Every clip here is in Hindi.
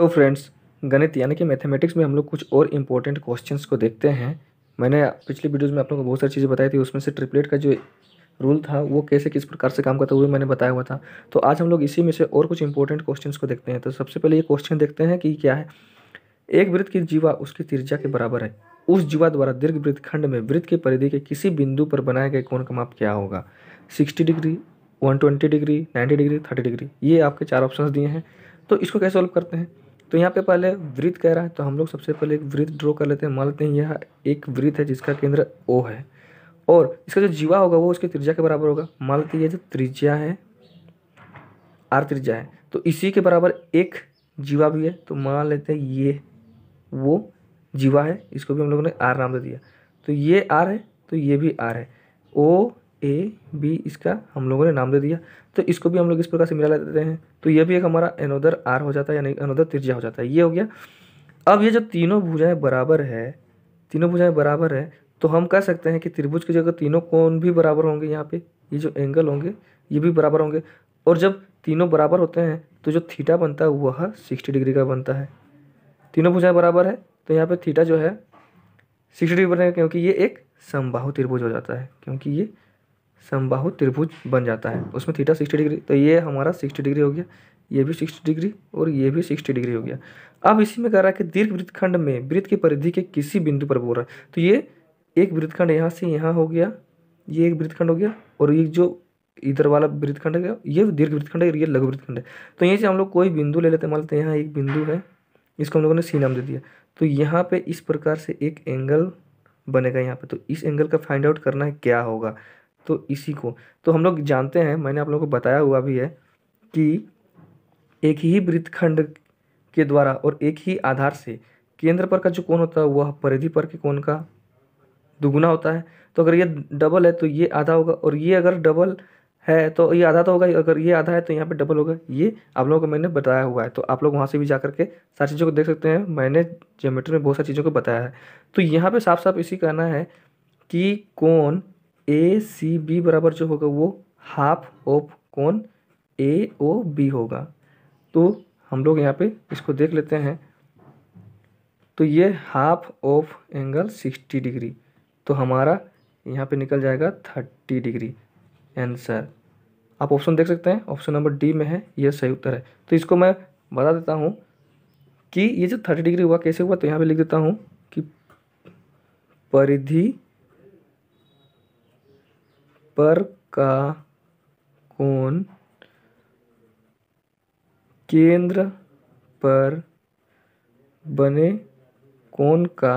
तो फ्रेंड्स गणित यानी कि मैथमेटिक्स में हम लोग कुछ और इम्पोर्टेंट क्वेश्चंस को देखते हैं मैंने पिछली वीडियोज़ में आप लोगों को बहुत सारी चीज़ें बताई थी उसमें से ट्रिपलेट का जो रूल था वो कैसे किस प्रकार से काम करता हुआ मैंने बताया हुआ था तो आज हम लोग इसी में से और कुछ इंपॉर्टेंट क्वेश्चंस को देखते हैं तो सबसे पहले ये क्वेश्चन देखते हैं कि क्या है एक वृत्त की जीवा उसकी तिरजा के बराबर है उस जीवा द्वारा दीर्घ वृत्त खंड में वृत्त की परिधि के किसी बिंदु पर बनाए गए कौन का माप क्या होगा sixty degree one twenty degree ninety degree thirty degree ये आपके चार ऑप्शन दिए हैं तो इसको कैसे सॉल्व करते हैं तो यहाँ पे पहले वृत्त कह रहा है तो हम लोग सबसे पहले एक वृत्त ड्रॉ कर लेते हैं मान लेते हैं यह एक वृत्त है जिसका केंद्र ओ है और इसका जो जीवा होगा वो उसके त्रिज्या के बराबर होगा मान लेते हैं ये जो त्रिज्या है आर त्रिज्या है तो इसी के बराबर एक जीवा भी है तो मान लेते हैं ये वो जीवा है इसको भी हम लोगों ने आर नाम दे दिया तो ये आर है तो ये भी आर है ओ ए बी इसका हम लोगों ने नाम दे दिया तो इसको भी हम लोग इस प्रकार से मिला लेते हैं तो ये भी एक हमारा अनोदर आर हो जाता है यानी अनोदर त्रिज्या हो जाता है ये हो गया अब ये जो तीनों भुजाएं बराबर है तीनों भुजाएं बराबर है तो हम कह सकते हैं कि त्रिभुज की जगह तीनों कोण भी बराबर होंगे यहाँ पे ये जो एंगल होंगे ये भी बराबर होंगे और जब तीनों बराबर होते हैं तो जो थीटा बनता है वह सिक्सटी डिग्री का बनता है तीनों भुजाएं बराबर है तो यहाँ पे थीटा जो है सिक्सटी डिग्री बनेगा क्योंकि ये एक समबाहु त्रिभुज हो जाता है क्योंकि ये समबाहु त्रिभुज बन जाता है उसमें थीटा सिक्सटी डिग्री तो ये हमारा सिक्सटी डिग्री हो गया ये भी सिक्सटी डिग्री और ये भी सिक्सटी डिग्री हो गया अब इसी में कह रहा है कि दीर्घ वृत्तखंड में वृत्त की परिधि के किसी बिंदु पर बोल रहा है तो ये एक वृत्तखंड यहाँ से यहाँ हो गया ये एक वृत्तखंड हो गया और ये जो इधर वाला वृत्तखंड है ये दीर्घ वृत्तखंड है और ये लघु वृत्तखंड है तो यहीं से हम लोग कोई बिंदु ले लेते हैं मान लेते हैं यहाँ एक बिंदु है इसको हम लोगों ने सी नाम दे दिया तो यहाँ पे इस प्रकार से एक एंगल बनेगा यहाँ पे तो इस एंगल का फाइंड आउट करना है क्या होगा तो इसी को तो हम लोग जानते हैं मैंने आप लोगों को बताया हुआ भी है कि एक ही वृत्तखंड के द्वारा और एक ही आधार से केंद्र पर का जो कोण होता है वह परिधि पर के कोण का दुगुना होता है तो अगर ये डबल है तो ये आधा होगा और ये अगर डबल है तो ये आधा तो होगा अगर ये आधा है तो यहाँ पे डबल होगा ये आप लोगों को मैंने बताया हुआ है तो आप लोग वहाँ से भी जा करके सारी चीज़ों को देख सकते हैं मैंने जोमेट्री में बहुत सारी चीज़ों को बताया है तो यहाँ पे साफ साफ इसी कहना है कि कौन ए सी बी बराबर जो होगा वो हाफ ऑफ कौन ए ओ बी होगा तो हम लोग यहाँ पे इसको देख लेते हैं तो ये half of angle sixty degree तो हमारा यहाँ पे निकल जाएगा थर्टी डिग्री आंसर आप ऑप्शन देख सकते हैं ऑप्शन नंबर डी में है ये सही उत्तर है तो इसको मैं बता देता हूँ कि ये जो थर्टी डिग्री हुआ कैसे हुआ तो यहाँ पे लिख देता हूँ कि परिधि पर का कोण केंद्र पर बने कोण का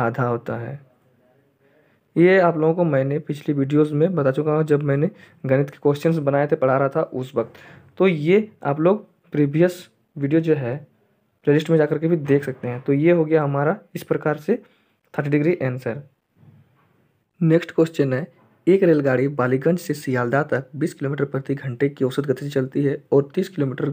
आधा होता है ये आप लोगों को मैंने पिछली वीडियोस में बता चुका हूँ जब मैंने गणित के क्वेश्चंस बनाए थे पढ़ा रहा था उस वक्त तो ये आप लोग प्रीवियस वीडियो जो है प्लेलिस्ट में जाकर के भी देख सकते हैं तो ये हो गया हमारा इस प्रकार से thirty degree answer next question है एक रेलगाड़ी बालीगंज से सियालदा तक 20 किलोमीटर प्रति घंटे की औसत गति से चलती है और 30 किलोमीटर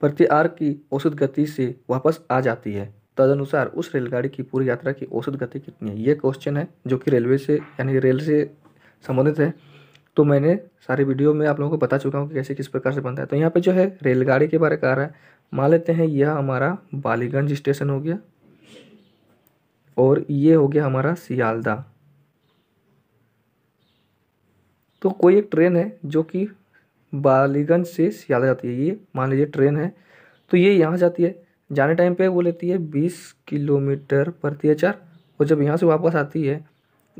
प्रति आर की औसत गति से वापस आ जाती है तदनुसार उस रेलगाड़ी की पूरी यात्रा की औसत गति कितनी है ये क्वेश्चन है जो कि रेलवे से यानी रेल से संबंधित है तो मैंने सारे वीडियो में आप लोगों को बता चुका हूँ कि कैसे किस प्रकार से बनता है तो यहाँ पर जो है रेलगाड़ी के बारे में आ रहा है मान लेते हैं यह हमारा बालीगंज स्टेशन हो गया और ये हो गया हमारा सियालदा तो कोई एक ट्रेन है जो कि बालीगंज से सियाला जाती है ये मान लीजिए ट्रेन है तो ये यहाँ जाती है जाने टाइम पे वो लेती है बीस किलोमीटर प्रति एच और जब यहाँ से वापस आती है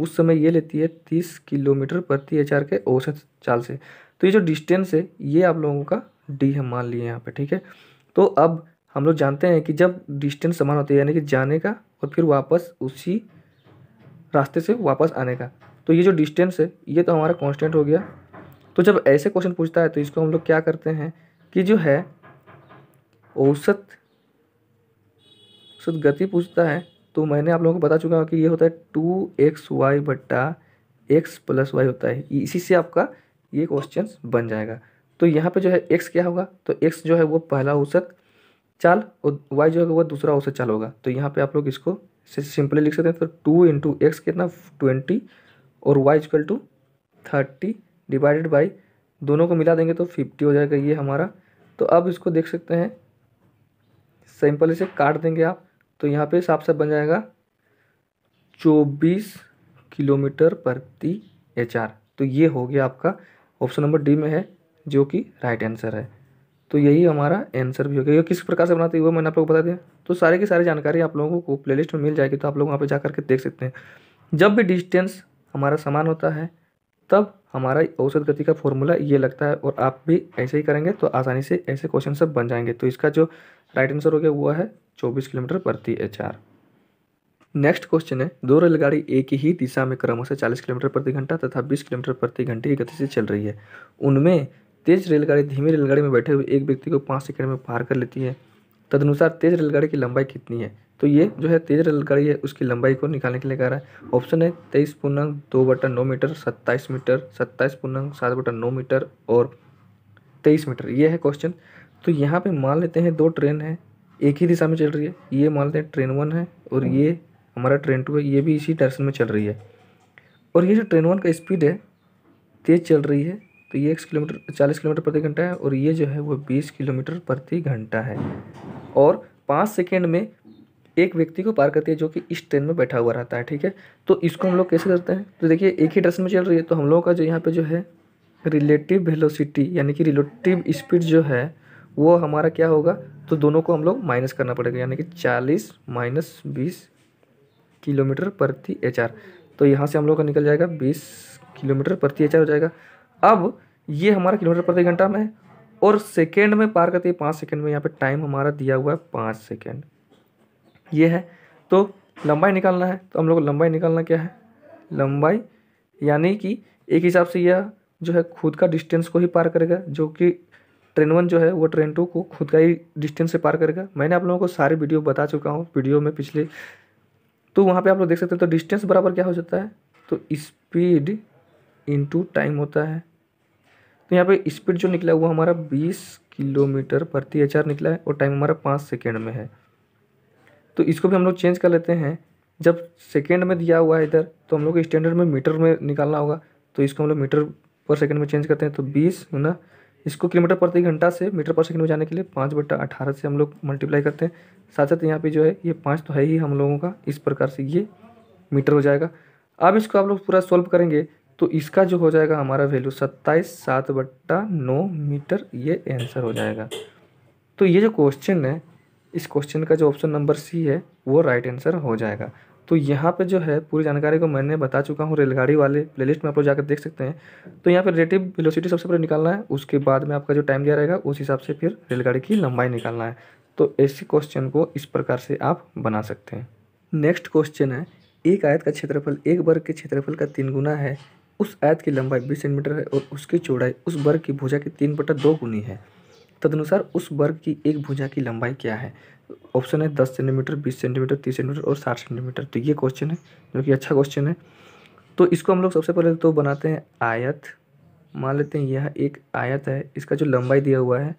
उस समय ये लेती है तीस किलोमीटर प्रति एच के औसत चाल से तो ये जो डिस्टेंस है ये आप लोगों का डी है मान लिए यहाँ पे ठीक है तो अब हम लोग जानते हैं कि जब डिस्टेंस समान होती है यानी कि जाने का और फिर वापस उसी रास्ते से वापस आने का तो ये जो डिस्टेंस है ये तो हमारा कॉन्स्टेंट हो गया तो जब ऐसे क्वेश्चन पूछता है तो इसको हम लोग क्या करते हैं कि जो है औसत औसत गति पूछता है तो मैंने आप लोगों को बता चुका हूँ कि ये होता है टू एक्स वाई बट्टा एक्स प्लस वाई होता है इसी से आपका ये क्वेश्चन बन जाएगा तो यहाँ पे जो है एक्स क्या होगा तो एक्स जो है वो पहला औसत चाल और वाई जो होगा वो दूसरा औसत चाल होगा तो यहाँ पे आप लोग इसको सिंपली लिख सकते हैं तो टू इंटू एक्स कितना ट्वेंटी और y is equal to thirty divided by दोनों को मिला देंगे तो फिफ्टी हो जाएगा ये हमारा तो अब इसको देख सकते हैं सिंपल इसे काट देंगे आप तो यहाँ पे साफ साफ बन जाएगा चौबीस किलोमीटर प्रति एच आर तो ये हो गया आपका ऑप्शन नंबर डी में है जो कि राइट आंसर है तो यही हमारा आंसर भी हो गया ये किस प्रकार से बनाते हैं वो मैंने आप लोग बता दिया तो सारे की सारी जानकारी आप लोगों को प्लेलिस्ट में मिल जाएगी तो आप लोग वहाँ पे जा करके देख सकते हैं जब भी डिस्टेंस हमारा समान होता है तब हमारा औसत गति का फॉर्मूला ये लगता है और आप भी ऐसे ही करेंगे तो आसानी से ऐसे क्वेश्चन सब बन जाएंगे तो इसका जो राइट आंसर हो गया वो है चौबीस किलोमीटर प्रति एच नेक्स्ट क्वेश्चन है दो रेलगाड़ी एक ही दिशा में क्रमशः चालीस किलोमीटर प्रति घंटा तथा बीस किलोमीटर प्रति घंटे की गति से चल रही है उनमें तेज रेलगाड़ी धीमी रेलगाड़ी में बैठे हुए एक व्यक्ति को पाँच सेकंड में पार कर लेती है तदनुसार तेज रेलगाड़ी की लंबाई कितनी है तो ये जो है तेज रेलगाड़ी है उसकी लंबाई को निकालने के लिए कह रहा है ऑप्शन है तेईस पूर्णांक दो बटा नौ मीटर सत्ताईस मीटर सत्ताईस पूर्णांक सात बटा नौ मीटर और तेईस मीटर ये है क्वेश्चन तो यहाँ पे मान लेते हैं दो ट्रेन है एक ही दिशा में चल रही है ये मान लेते हैं ट्रेन वन है और ये हमारा ट्रेन टू है ये भी इसी डायरेक्शन में चल रही है और ये जो ट्रेन वन का स्पीड है तेज़ चल रही है तो ये एक किलोमीटर चालीस किलोमीटर प्रति घंटा है और ये जो है वो बीस किलोमीटर प्रति घंटा है और पाँच सेकेंड में एक व्यक्ति को पार करती है जो कि इस ट्रेन में बैठा हुआ रहता है ठीक है तो इसको हम लोग कैसे करते हैं तो देखिए एक ही ड्रेस में चल रही है तो हम लोगों का जो यहाँ पे जो है रिलेटिव वेलोसिटी यानी कि रिलेटिव स्पीड जो है वो हमारा क्या होगा तो दोनों को हम लोग माइनस करना पड़ेगा यानी कि चालीस माइनस बीस किलोमीटर प्रति एच तो यहाँ से हम लोग का निकल जाएगा बीस किलोमीटर प्रति एच हो जाएगा अब ये हमारा किलोमीटर प्रति घंटा में और सेकेंड में पार करती है पाँच सेकेंड में यहाँ पे टाइम हमारा दिया हुआ है पाँच सेकेंड ये है तो लंबाई निकालना है तो हम लोग को लंबाई निकालना क्या है लंबाई यानी कि एक हिसाब से यह जो है खुद का डिस्टेंस को ही पार करेगा जो कि ट्रेन वन जो है वो ट्रेन टू को खुद का ही डिस्टेंस से पार करेगा मैंने आप लोगों को सारे वीडियो बता चुका हूँ वीडियो में पिछले तो वहाँ पे आप लोग देख सकते हैं तो डिस्टेंस बराबर क्या हो जाता है तो स्पीड इंटू टाइम होता है तो यहाँ पे स्पीड जो निकला वो हमारा बीस किलोमीटर प्रति एच निकला है और टाइम हमारा पाँच सेकेंड में है तो इसको भी हम लोग चेंज कर लेते हैं जब सेकेंड में दिया हुआ है इधर तो हम लोग स्टैंडर्ड में मीटर में निकालना होगा तो इसको हम लोग मीटर पर सेकेंड में चेंज करते हैं तो बीस ना इसको किलोमीटर प्रति घंटा से मीटर पर सेकंड में जाने के लिए पाँच बट्टा अठारह से हम लोग मल्टीप्लाई करते हैं साथ साथ यहाँ पे जो है ये पाँच तो है ही हम लोगों का इस प्रकार से ये मीटर हो जाएगा अब इसको आप लोग पूरा सॉल्व करेंगे तो इसका जो हो जाएगा हमारा वैल्यू सत्ताईस सात बट्टा नौ मीटर ये आंसर हो जाएगा तो ये जो क्वेश्चन है इस क्वेश्चन का जो ऑप्शन नंबर सी है वो राइट आंसर हो जाएगा तो यहाँ पे जो है पूरी जानकारी को मैंने बता चुका हूँ रेलगाड़ी वाले प्लेलिस्ट में आप लोग जाकर देख सकते हैं तो यहाँ पे रिलेटिव वेलोसिटी सबसे पहले निकालना है उसके बाद में आपका जो टाइम दिया रहेगा उस हिसाब से फिर रेलगाड़ी की लंबाई निकालना है तो ऐसे क्वेश्चन को इस प्रकार से आप बना सकते हैं नेक्स्ट क्वेश्चन है एक आयत का क्षेत्रफल एक वर्ग के क्षेत्रफल का तीन गुना है उस आयत की लंबाई बीस सेंटीमीटर है और उसकी चौड़ाई उस वर्ग की भूजा की तीन बटा दो गुनी है तदनुसार उस वर्ग की एक भुजा की लंबाई क्या है ऑप्शन है दस सेंटीमीटर बीस सेंटीमीटर तीस सेंटीमीटर और साठ सेंटीमीटर तो ये क्वेश्चन है जो कि अच्छा क्वेश्चन है तो इसको हम लोग सबसे पहले तो बनाते हैं आयत मान लेते हैं यह एक आयत है इसका जो लंबाई दिया हुआ है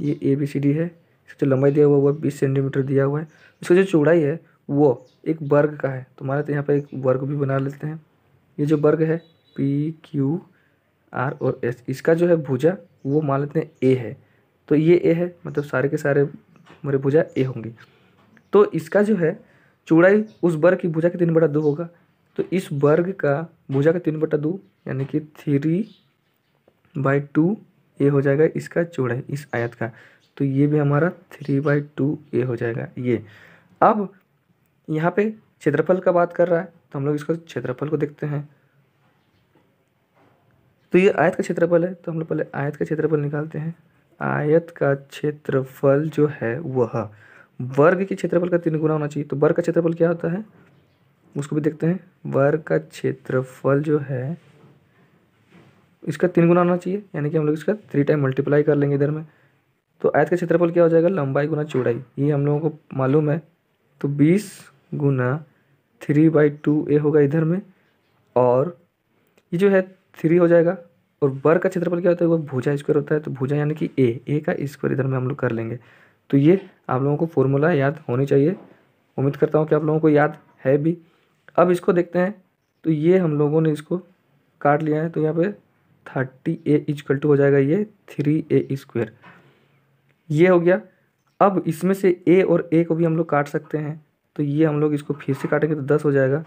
ये ए बी सी डी है इसका जो लंबाई दिया हुआ वह बीस सेंटीमीटर दिया हुआ है इसका जो चौड़ाई है वो एक वर्ग का है तो मान लेते हैं यहाँ पर एक वर्ग भी बना लेते हैं ये जो वर्ग है पी क्यू आर और एस इसका जो है भुजा वो मान लेते हैं ए है तो ये ए है मतलब सारे के सारे मेरे भुजा ए होंगी तो इसका जो है चौड़ाई उस वर्ग की भुजा के तीन बटा दो होगा तो इस वर्ग का भुजा का तीन बटा दो यानी कि थ्री बाई टू ए हो जाएगा इसका चौड़ाई इस आयत का तो ये भी हमारा थ्री बाई टू ए हो जाएगा ये अब यहाँ पे क्षेत्रफल का बात कर रहा है तो हम लोग इसको क्षेत्रफल को देखते हैं तो ये आयत का क्षेत्रफल है तो हम लोग पहले आयत का क्षेत्रफल निकालते हैं आयत का क्षेत्रफल जो है वह वर्ग के क्षेत्रफल का तीन गुना होना चाहिए तो वर्ग का क्षेत्रफल क्या होता है उसको भी देखते हैं वर्ग का क्षेत्रफल जो है इसका तीन गुना होना चाहिए यानी कि हम लोग इसका थ्री टाइम मल्टीप्लाई कर लेंगे इधर में तो आयत का क्षेत्रफल क्या हो जाएगा लंबाई गुना चौड़ाई ये हम लोगों को मालूम है तो बीस गुना थ्री बाई टू ए होगा इधर में और ये जो है थ्री हो जाएगा और वर्ग का क्षेत्रफल क्या होता है वो भुजा स्क्वायर होता है तो भुजा यानी कि ए ए का स्क्वायर इधर में हम लोग कर लेंगे तो ये आप लोगों को फॉर्मूला याद होनी चाहिए उम्मीद करता हूँ कि आप लोगों को याद है भी अब इसको देखते हैं तो ये हम लोगों ने इसको काट लिया है तो यहाँ पे थर्टी ए इजकल टू हो जाएगा ये थ्री ए स्क्वेयर ये हो गया अब इसमें से ए और ए को भी हम लोग काट सकते हैं तो ये हम लोग इसको फिर से काटेंगे तो दस हो जाएगा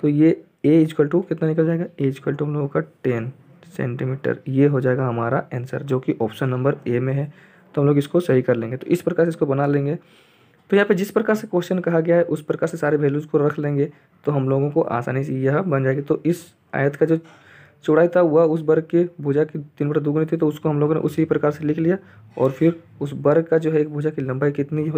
तो ये ए इजकल टू कितना निकल जाएगा ए इजकल टू हम लोगों का टेन सेंटीमीटर ये हो जाएगा हमारा आंसर जो कि ऑप्शन नंबर ए में है तो हम लोग इसको सही कर लेंगे तो इस प्रकार से इसको बना लेंगे तो यहाँ पे जिस प्रकार से क्वेश्चन कहा गया है उस प्रकार से सारे वैल्यूज़ को रख लेंगे तो हम लोगों को आसानी से यह बन जाएगी तो इस आयत का जो चौड़ाई था वह उस वर्ग के भुजा की तीन बटा दुगुनी थी तो उसको हम लोगों ने उसी प्रकार से लिख लिया और फिर उस वर्ग का जो है एक भुजा की लंबाई कितनी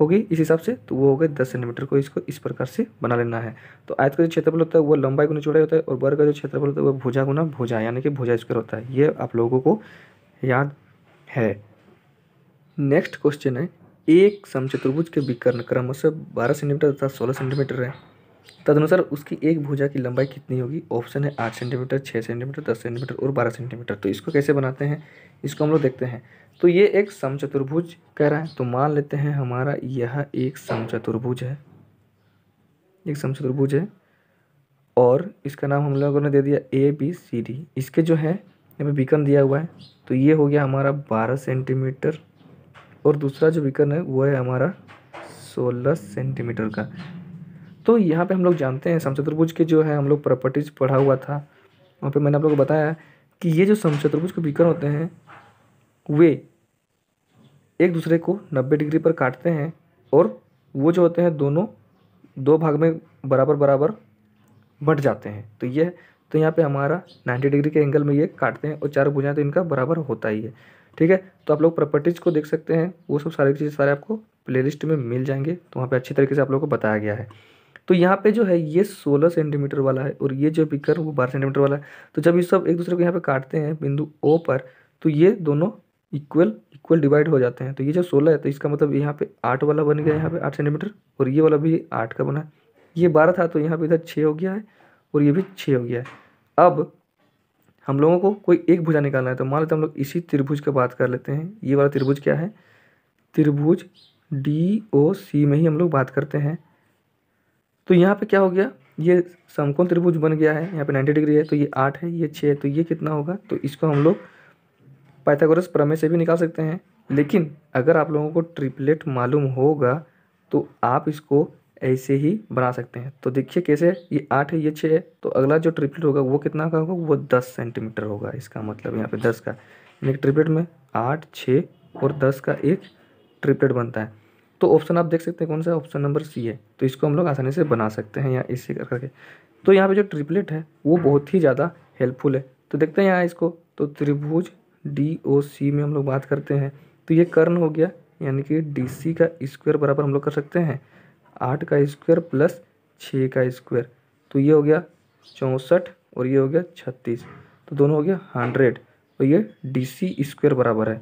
होगी इस हिसाब से तो वो हो गए दस सेंटीमीटर को इसको इस प्रकार से बना लेना है तो आयत का जो क्षेत्रफल होता है वो लंबाई गुना चौड़ाई होता है और वर्ग का जो क्षेत्रफल होता है वो भुजा गुना भुजा यानी कि भुजा स्क्वायर होता है ये आप लोगों को याद है नेक्स्ट क्वेश्चन है एक समचतुर्भुज के विकर्ण क्रमशः बारह सेंटीमीटर तथा सोलह सेंटीमीटर है तदनुसार उसकी एक भुजा की लंबाई कितनी होगी ऑप्शन है आठ सेंटीमीटर छः सेंटीमीटर दस सेंटीमीटर और बारह सेंटीमीटर तो इसको कैसे बनाते हैं इसको हम लोग देखते हैं तो ये एक समचतुर्भुज कह रहा है तो मान लेते हैं हमारा यह एक समचतुर्भुज है एक समचतुर्भुज है और इसका नाम हम लोगों ने दे दिया ए बी सी डी इसके जो है यहाँ पर बिकन दिया हुआ है तो ये हो गया हमारा बारह सेंटीमीटर और दूसरा जो बिकन है वो है हमारा सोलह सेंटीमीटर का तो यहाँ पे हम लोग जानते हैं समचतुर्भुज के जो है हम लोग प्रॉपर्टीज पढ़ा हुआ था वहाँ पे मैंने आप लोगों को बताया कि ये जो समचतुर्भुज के विकर्ण होते हैं वे एक दूसरे को नब्बे डिग्री पर काटते हैं और वो जो होते हैं दोनों दो भाग में बराबर बराबर बट जाते हैं तो ये तो यहाँ पे हमारा 90 डिग्री के एंगल में ये काटते हैं और चार भुजाएं तो इनका बराबर होता ही है ठीक है तो आप लोग प्रॉपर्टीज़ को देख सकते हैं वो सब सारी चीज़ सारे आपको प्लेलिस्ट में मिल जाएंगे तो वहाँ पे अच्छी तरीके से आप लोगों को बताया गया है तो यहाँ पे जो है ये सोलह सेंटीमीटर वाला है और ये जो पिकर वो बारह सेंटीमीटर वाला है तो जब ये सब एक दूसरे को यहाँ पे काटते हैं बिंदु ओ पर तो ये दोनों इक्वल इक्वल डिवाइड हो जाते हैं तो ये जो सोलह है तो इसका मतलब यहाँ पे आठ वाला बन गया यहाँ पे आठ सेंटीमीटर और ये वाला भी आठ का बना है ये बारह था तो यहाँ पर इधर छः हो गया है और ये भी छः हो गया है अब हम लोगों को कोई एक भुजा निकालना है तो मान लेते हम लोग इसी त्रिभुज की बात कर लेते हैं ये वाला त्रिभुज क्या है त्रिभुज डी ओ सी में ही हम लोग बात करते हैं तो यहाँ पे क्या हो गया ये समकोण त्रिभुज बन गया है यहाँ पे 90 डिग्री है तो ये आठ है ये छः है तो ये कितना होगा तो इसको हम लोग पाइथागोरस प्रमेय से भी निकाल सकते हैं लेकिन अगर आप लोगों को ट्रिपलेट मालूम होगा तो आप इसको ऐसे ही बना सकते हैं तो देखिए कैसे ये आठ है ये छः है तो अगला जो ट्रिपलेट होगा वो कितना का होगा वो दस सेंटीमीटर होगा इसका मतलब यहाँ पे दस का यानी ट्रिपलेट में आठ छः और दस का एक ट्रिपलेट बनता है तो ऑप्शन आप देख सकते हैं कौन सा ऑप्शन नंबर सी है तो इसको हम लोग आसानी से बना सकते हैं या इसी कर करके तो यहाँ पे जो ट्रिपलेट है वो बहुत ही ज़्यादा हेल्पफुल है तो देखते हैं यहाँ इसको तो त्रिभुज डी ओ सी में हम लोग बात करते हैं तो ये कर्ण हो गया यानी कि डी सी का स्क्वायर बराबर हम लोग कर सकते हैं आठ का स्क्वायर प्लस छः का स्क्वायर तो ये हो गया चौंसठ और ये हो गया छत्तीस तो दोनों हो गया हंड्रेड और तो ये डी सी स्क्वायर बराबर है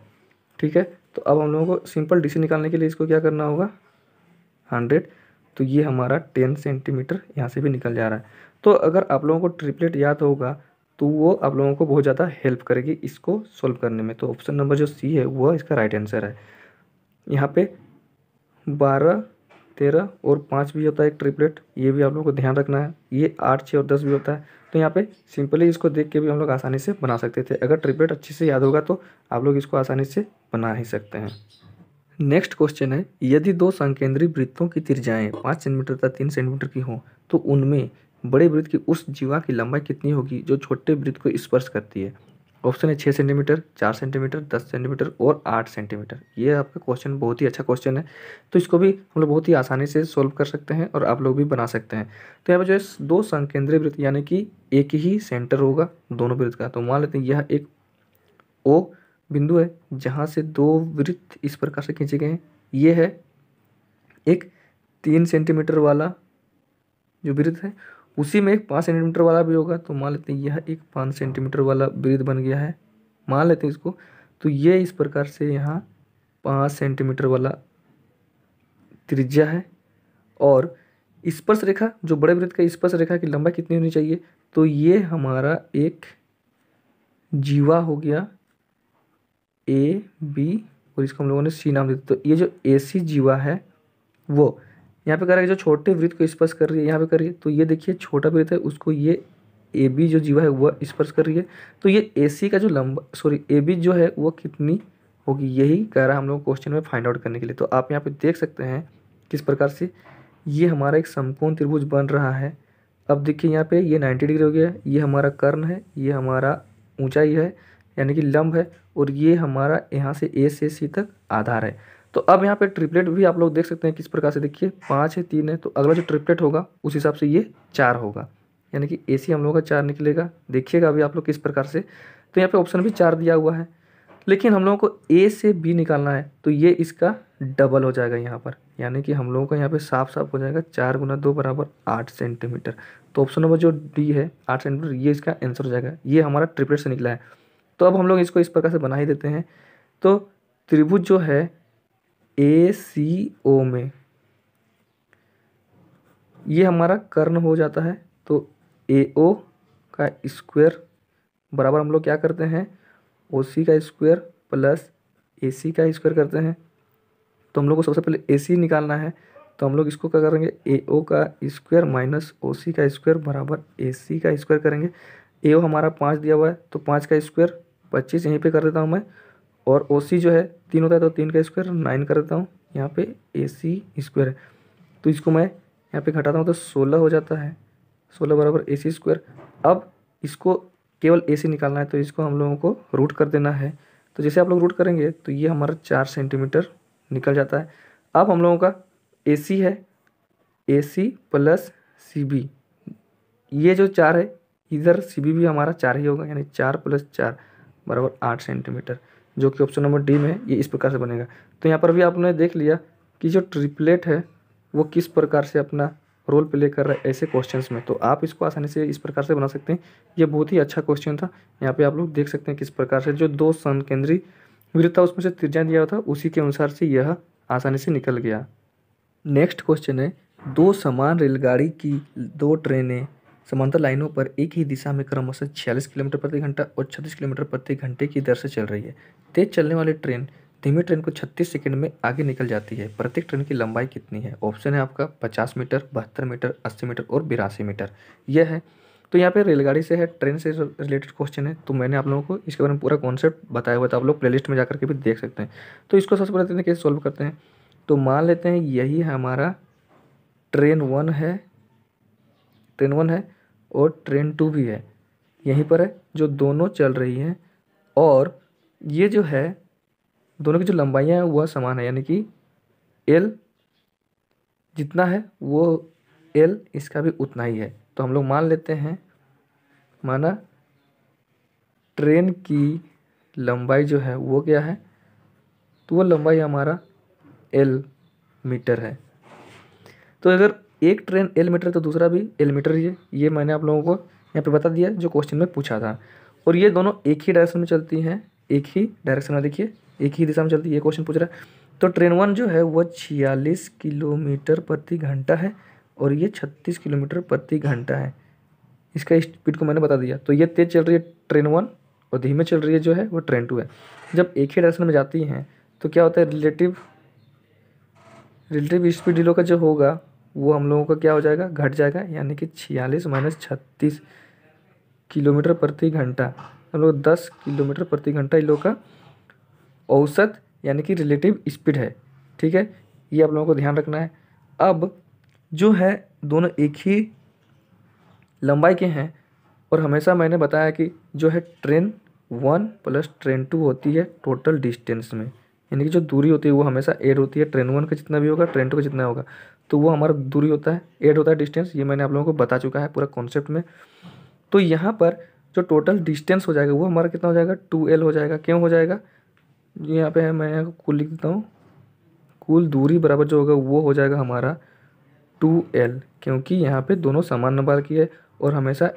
ठीक है तो अब हम लोगों को सिंपल डी निकालने के लिए इसको क्या करना होगा हंड्रेड तो ये हमारा टेन सेंटीमीटर यहाँ से भी निकल जा रहा है तो अगर आप लोगों को ट्रिपलेट याद होगा तो वो आप लोगों को बहुत ज़्यादा हेल्प करेगी इसको सॉल्व करने में तो ऑप्शन नंबर जो सी है वह इसका राइट आंसर है यहाँ पे बारह तेरह और पाँच भी होता है एक ट्रिपलेट ये भी आप लोगों को ध्यान रखना है ये आठ छः और दस भी होता है तो यहाँ पे सिंपली इसको देख के भी हम लोग आसानी से बना सकते थे अगर ट्रिपलेट अच्छे से याद होगा तो आप लोग इसको आसानी से बना ही सकते हैं नेक्स्ट क्वेश्चन है यदि दो संकेंद्रीय वृत्तों की तिरजाएँ पाँच सेंटीमीटर तथा तीन सेंटीमीटर की हों तो उनमें बड़े वृत्त की उस जीवा की लंबाई कितनी होगी जो छोटे वृत्त को स्पर्श करती है ऑप्शन है छः सेंटीमीटर चार सेंटीमीटर दस सेंटीमीटर और आठ सेंटीमीटर ये आपका क्वेश्चन बहुत ही अच्छा क्वेश्चन है तो इसको भी हम लोग बहुत ही आसानी से सॉल्व कर सकते हैं और आप लोग भी बना सकते हैं तो यहाँ पर जो है दो संकेंद्रीय वृत्त यानी कि एक ही सेंटर होगा दोनों वृत्त का तो मान लेते हैं यह एक ओ बिंदु है जहाँ से दो वृत्त इस प्रकार से खींचे गए हैं ये है एक तीन सेंटीमीटर वाला जो वृत्त है उसी में एक पाँच सेंटीमीटर वाला भी होगा तो मान लेते हैं यह एक पाँच सेंटीमीटर वाला वृद्ध बन गया है मान लेते हैं इसको तो ये इस प्रकार से यहाँ पाँच सेंटीमीटर वाला त्रिज्या है और स्पर्श रेखा जो बड़े वृत्त का स्पर्श रेखा की लंबाई कितनी होनी चाहिए तो ये हमारा एक जीवा हो गया ए बी और इसको हम लोगों ने सी नाम दे दिया तो ये जो ए सी जीवा है वो यहाँ पे कह रहा है जो छोटे वृत्त को स्पर्श कर रही है यहाँ पे कर रही है तो ये देखिए छोटा वृत्त है उसको ये ए बी जो जीवा है वह स्पर्श कर रही है तो ये ए सी का जो लंबा सॉरी ए बी जो है वह कितनी होगी यही कह रहा है हम लोग क्वेश्चन में फाइंड आउट करने के लिए तो आप यहाँ पे देख सकते हैं किस प्रकार से ये हमारा एक समकोण त्रिभुज बन रहा है अब देखिए यहाँ पे ये 90 डिग्री हो गया ये हमारा कर्ण है ये हमारा ऊंचाई है यानी कि लंब है और ये हमारा यहाँ से ए से सी तक आधार है तो अब यहाँ पे ट्रिपलेट भी आप लोग देख सकते हैं किस प्रकार से देखिए पाँच है तीन है तो अगला जो ट्रिपलेट होगा उस हिसाब से ये चार होगा यानी कि ए सी हम लोग का चार निकलेगा देखिएगा अभी आप लोग किस प्रकार से तो यहाँ पे ऑप्शन भी चार दिया हुआ है लेकिन हम लोगों को ए से बी निकालना है तो ये इसका डबल हो जाएगा यहाँ पर यानी कि हम लोगों का यहाँ पर साफ साफ हो जाएगा चार गुना दो बराबर आठ सेंटीमीटर तो ऑप्शन नंबर जो डी है आठ सेंटीमीटर ये इसका आंसर हो जाएगा ये हमारा ट्रिपलेट से निकला है तो अब हम लोग इसको इस प्रकार से बना ही देते हैं तो त्रिभुज जो है ए सी ओ में ये हमारा कर्ण हो जाता है तो ए ओ का स्क्वायर बराबर हम लोग क्या करते हैं ओ सी का स्क्वायर प्लस ए सी का स्क्वायर करते हैं तो हम लोग को सबसे पहले ए सी निकालना है तो हम लोग इसको क्या करेंगे ए ओ का स्क्वायर माइनस ओ सी का स्क्वायर बराबर ए सी का स्क्वायर करेंगे ए ओ हमारा पाँच दिया हुआ है तो पाँच का स्क्वायर पच्चीस यहीं पे कर देता हूँ मैं और ओ सी जो है तीन होता है तो तीन का स्क्वायर नाइन कर देता हूँ यहाँ पे ए सी स्क्वायर है तो इसको मैं यहाँ पे घटाता हूँ तो सोलह हो जाता है सोलह बराबर ए सी स्क्वायर अब इसको केवल ए सी निकालना है तो इसको हम लोगों को रूट कर देना है तो जैसे आप लोग रूट करेंगे तो ये हमारा चार सेंटीमीटर निकल जाता है अब हम लोगों का ए सी है ए सी प्लस सी बी ये जो चार है इधर सी बी भी हमारा चार ही होगा यानी चार प्लस चार बराबर आठ सेंटीमीटर जो कि ऑप्शन नंबर डी में ये इस प्रकार से बनेगा तो यहाँ पर भी आपने देख लिया कि जो ट्रिपलेट है वो किस प्रकार से अपना रोल प्ले कर रहा है ऐसे क्वेश्चंस में तो आप इसको आसानी से इस प्रकार से बना सकते हैं ये बहुत ही अच्छा क्वेश्चन था यहाँ पे आप लोग देख सकते हैं किस प्रकार से जो दो संकेंद्री वृत्त था उसमें से त्रिज्या दिया हुआ था उसी के अनुसार से यह आसानी से निकल गया नेक्स्ट क्वेश्चन है दो समान रेलगाड़ी की दो ट्रेनें समांतर लाइनों पर एक ही दिशा में क्रमशः छियालीस किलोमीटर प्रति घंटा और छत्तीस किलोमीटर प्रति घंटे की दर से चल रही है तेज चलने वाली ट्रेन धीमी ट्रेन को 36 सेकंड में आगे निकल जाती है प्रत्येक ट्रेन की लंबाई कितनी है ऑप्शन है आपका 50 मीटर बहत्तर मीटर 80 मीटर और बिरासी मीटर यह है तो यहाँ पे रेलगाड़ी से है ट्रेन से रिलेटेड क्वेश्चन है तो मैंने आप लोगों को इसके बारे में पूरा कॉन्सेप्ट बताया हुआ था तो आप लोग प्लेलिस्ट में जाकर के भी देख सकते हैं तो इसको सबसे पहले कैसे तो सॉल्व करते हैं तो मान लेते हैं यही हमारा ट्रेन वन है ट्रेन वन है और ट्रेन टू भी है यहीं पर है जो दोनों चल रही हैं और ये जो है दोनों की जो लंबाइयाँ हैं वह समान है यानी कि एल जितना है वो एल इसका भी उतना ही है तो हम लोग मान लेते हैं माना ट्रेन की लंबाई जो है वो क्या है तो वो लंबाई हमारा एल मीटर है तो अगर एक ट्रेन एल मीटर तो दूसरा भी एल मीटर ही है ये मैंने आप लोगों को यहाँ पे बता दिया जो क्वेश्चन में पूछा था और ये दोनों एक ही डायरेक्शन में चलती हैं एक ही डायरेक्शन में देखिए एक ही दिशा में चलती है ये क्वेश्चन पूछ रहा है तो ट्रेन वन जो है वह छियालीस किलोमीटर प्रति घंटा है और ये छत्तीस किलोमीटर प्रति घंटा है इसका स्पीड को मैंने बता दिया तो ये तेज़ चल रही है ट्रेन वन और धीमे चल रही है जो है वो ट्रेन टू है जब एक ही डायरेक्शन में जाती हैं तो क्या होता है रिलेटिव रिलेटिव स्पीड इन का जो होगा वो हम लोगों का क्या हो जाएगा घट जाएगा यानी कि छियालीस माइनस छत्तीस किलोमीटर प्रति घंटा हम लोग दस किलोमीटर प्रति घंटा इन लोगों का औसत यानी कि रिलेटिव स्पीड है ठीक है ये आप लोगों को ध्यान रखना है अब जो है दोनों एक ही लंबाई के हैं और हमेशा मैंने बताया कि जो है train one plus train two होती है टोटल डिस्टेंस में यानी कि जो दूरी होती है वो हमेशा एड होती है ट्रेन वन का जितना भी होगा ट्रेन टू का जितना होगा तो वो हमारा दूरी होता है एड होता है डिस्टेंस ये मैंने आप लोगों को बता चुका है पूरा कॉन्सेप्ट में तो यहाँ पर जो टोटल डिस्टेंस हो जाएगा वो हमारा कितना हो जाएगा टू एल हो जाएगा क्यों हो जाएगा यहाँ पे मैं यहाँ कुल लिख देता हूँ कुल दूरी बराबर जो होगा वो हो जाएगा हमारा टू एल क्योंकि यहाँ पे दोनों समान नंबर की है और हमेशा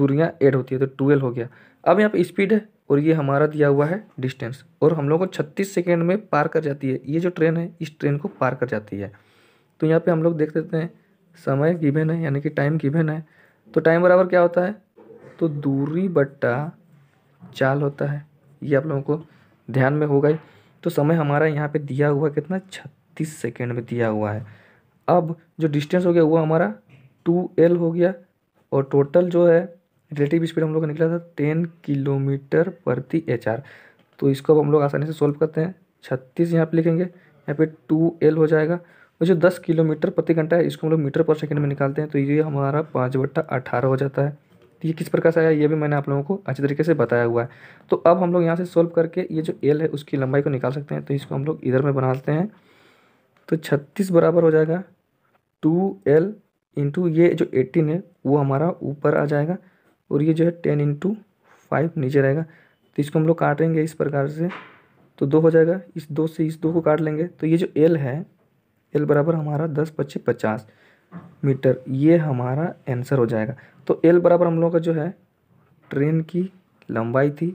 दूरियाँ एड होती है तो टू एल हो गया अब यहाँ पे स्पीड है और ये हमारा दिया हुआ है डिस्टेंस और हम लोग को छत्तीस सेकेंड में पार कर जाती है ये जो ट्रेन है इस ट्रेन को पार कर जाती है तो यहाँ पे हम लोग देख लेते हैं समय गिवन है यानी कि टाइम गिवन है तो टाइम बराबर क्या होता है तो दूरी बट्टा चाल होता है ये आप लोगों को ध्यान में होगा ही तो समय हमारा यहाँ पे दिया हुआ कितना छत्तीस सेकेंड में दिया हुआ है अब जो डिस्टेंस हो गया वो हमारा टू एल हो गया और टोटल जो है रिलेटिव स्पीड हम लोग का निकला था टेन किलोमीटर प्रति एच आर तो इसको अब हम लोग आसानी से सोल्व करते हैं छत्तीस यहाँ पर लिखेंगे यहाँ पे टू एल हो जाएगा और जो दस किलोमीटर प्रति घंटा है इसको हम लोग मीटर पर सेकंड में निकालते हैं तो ये हमारा पाँच बट्टा अठारह हो जाता है तो ये किस प्रकार से आया ये भी मैंने आप लोगों को अच्छे तरीके से बताया हुआ है तो अब हम लोग यहाँ से सोल्व करके ये जो एल है उसकी लंबाई को निकाल सकते हैं तो इसको हम लोग इधर में बना लेते हैं तो छत्तीस बराबर हो जाएगा टू एल इंटू ये जो एटीन है वो हमारा ऊपर आ जाएगा और ये जो है टेन इंटू फाइव नीचे रहेगा तो इसको हम लोग काटेंगे इस प्रकार से तो दो हो जाएगा इस दो से इस दो को काट लेंगे तो ये जो एल है एल बराबर हमारा दस पच्चीस पचास मीटर ये हमारा आंसर हो जाएगा तो एल बराबर हम लोग का जो है ट्रेन की लंबाई थी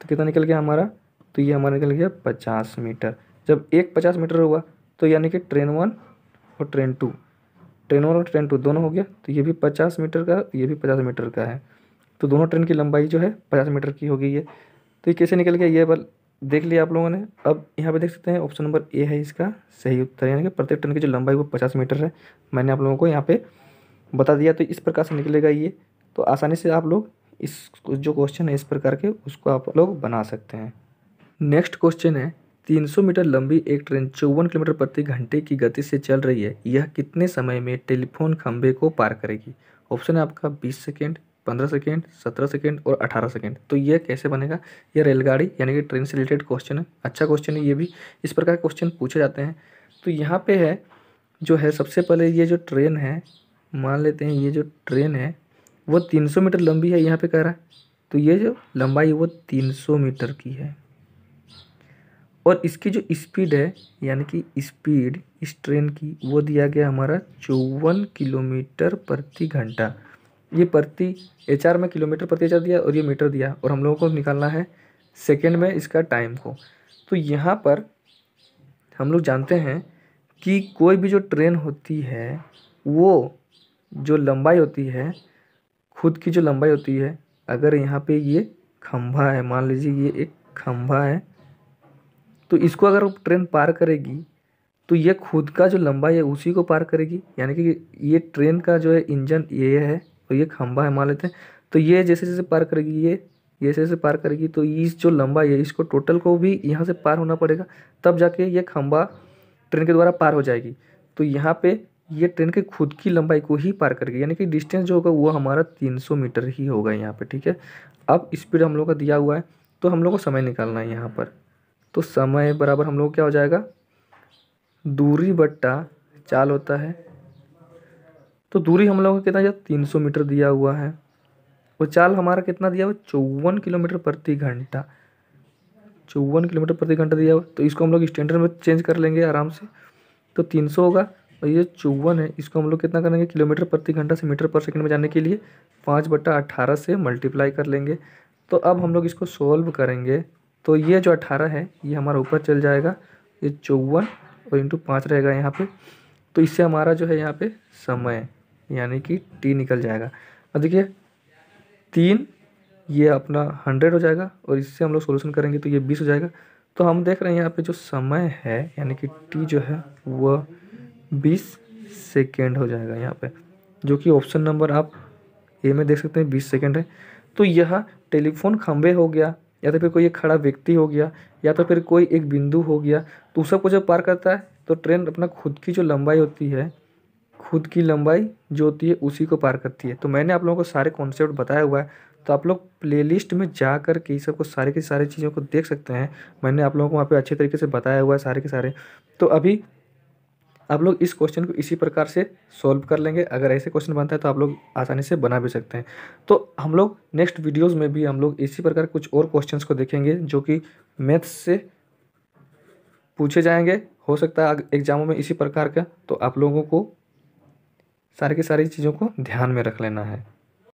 तो कितना निकल गया हमारा तो ये हमारा निकल गया पचास मीटर जब एक पचास मीटर हुआ तो यानी कि ट्रेन वन और ट्रेन टू ट्रेन वन और ट्रेन टू दोनों हो गया तो ये भी पचास मीटर का ये भी पचास मीटर का है तो दोनों ट्रेन की लंबाई जो है पचास मीटर की होगी ये तो ये कैसे निकल गया ये बल देख लिया आप लोगों ने अब यहाँ पे देख सकते हैं ऑप्शन नंबर ए है इसका सही उत्तर यानी कि प्रत्येक ट्रेन की जो लंबाई वो पचास मीटर है मैंने आप लोगों को यहाँ पे बता दिया तो इस प्रकार से निकलेगा ये तो आसानी से आप लोग इस जो क्वेश्चन है इस प्रकार के उसको आप लोग बना सकते हैं नेक्स्ट क्वेश्चन है 300 मीटर लंबी एक ट्रेन चौवन किलोमीटर प्रति घंटे की गति से चल रही है यह कितने समय में टेलीफोन खंभे को पार करेगी ऑप्शन है आपका 20 सेकेंड 15 सेकेंड 17 सेकेंड और 18 सेकेंड तो यह कैसे बनेगा यह रेलगाड़ी यानी कि ट्रेन से रिलेटेड क्वेश्चन है अच्छा क्वेश्चन है ये भी इस प्रकार के क्वेश्चन पूछे जाते हैं तो यहाँ पे है जो है सबसे पहले ये जो ट्रेन है मान लेते हैं ये जो ट्रेन है वो सौ मीटर लंबी है यहाँ पे कह रहा है तो ये जो लंबाई वो वो सौ मीटर की है और इसकी जो स्पीड है यानी कि स्पीड इस ट्रेन की वो दिया गया हमारा चौवन किलोमीटर प्रति घंटा ये प्रति एच में किलोमीटर प्रति एच दिया और ये मीटर दिया और हम लोगों को निकालना है सेकेंड में इसका टाइम को तो यहाँ पर हम लोग जानते हैं कि कोई भी जो ट्रेन होती है वो जो लंबाई होती है खुद की जो लंबाई होती है अगर यहाँ पे ये खंभा है मान लीजिए ये एक खंभा है तो इसको अगर ट्रेन पार करेगी तो ये खुद का जो लंबाई है उसी को पार करेगी यानी कि ये ट्रेन का जो है इंजन ये है और ये खंबा है मान लेते हैं तो ये जैसे जैसे पार करेगी ये जैसे जैसे पार करेगी तो इस जो लंबाई है इसको टोटल को भी यहाँ से पार होना पड़ेगा तब जाके ये खंबा ट्रेन के द्वारा पार हो जाएगी तो यहाँ पर ये ट्रेन के खुद की लंबाई को ही पार करेगी यानी कि डिस्टेंस जो होगा वो हमारा 300 मीटर ही होगा यहाँ पे ठीक है अब स्पीड हम लोग का दिया हुआ है तो हम लोग को समय निकालना है यहाँ पर तो समय बराबर हम लोग क्या हो जाएगा दूरी बट्टा चाल होता है तो दूरी हम लोगों को कितना दिया तीन सौ मीटर दिया हुआ है और चाल हमारा कितना दिया हुआ चौवन किलोमीटर प्रति घंटा चौवन किलोमीटर प्रति घंटा दिया हुआ तो इसको हम लोग स्टैंडर्ड में चेंज कर लेंगे आराम से तो तीन सौ होगा और ये चौवन है इसको हम लोग कितना करेंगे किलोमीटर प्रति घंटा से मीटर पर सेकेंड में जाने के लिए पाँच बट्टा अट्ठारह से मल्टीप्लाई कर लेंगे तो अब हम लोग इसको सोल्व करेंगे तो ये जो अट्ठारह है ये हमारा ऊपर चल जाएगा ये चौवन और इंटू पाँच रहेगा यहाँ पे तो इससे हमारा जो है यहाँ पे समय यानी कि टी निकल जाएगा अब देखिए तीन ये अपना हंड्रेड हो जाएगा और इससे हम लोग सोल्यूशन करेंगे तो ये बीस हो जाएगा तो हम देख रहे हैं यहाँ पे जो समय है यानी कि टी जो है वह बीस सेकेंड हो जाएगा यहाँ पर जो कि ऑप्शन नंबर आप ए में देख सकते हैं बीस सेकेंड है तो यह टेलीफोन खम्भे हो गया या तो फिर कोई एक खड़ा व्यक्ति हो गया या तो फिर कोई एक बिंदु हो गया तो उस सबको जब पार करता है तो ट्रेन अपना खुद की जो लंबाई होती है खुद की लंबाई जो होती है उसी को पार करती है तो मैंने आप लोगों को सारे कॉन्सेप्ट बताया हुआ है तो आप लोग प्लेलिस्ट में जा कर के सबको सारे की सारी चीज़ों को देख सकते हैं मैंने आप लोगों को वहाँ पे अच्छे तरीके से बताया हुआ है सारे के सारे तो अभी आप लोग इस क्वेश्चन को इसी प्रकार से सॉल्व कर लेंगे अगर ऐसे क्वेश्चन बनता है तो आप लोग आसानी से बना भी सकते हैं तो हम लोग नेक्स्ट वीडियोज़ में भी हम लोग इसी प्रकार कुछ और क्वेश्चन को देखेंगे जो कि मैथ्स से पूछे जाएंगे हो सकता है एग्जामों में इसी प्रकार का तो आप लोगों को सारी की सारी चीज़ों को ध्यान में रख लेना है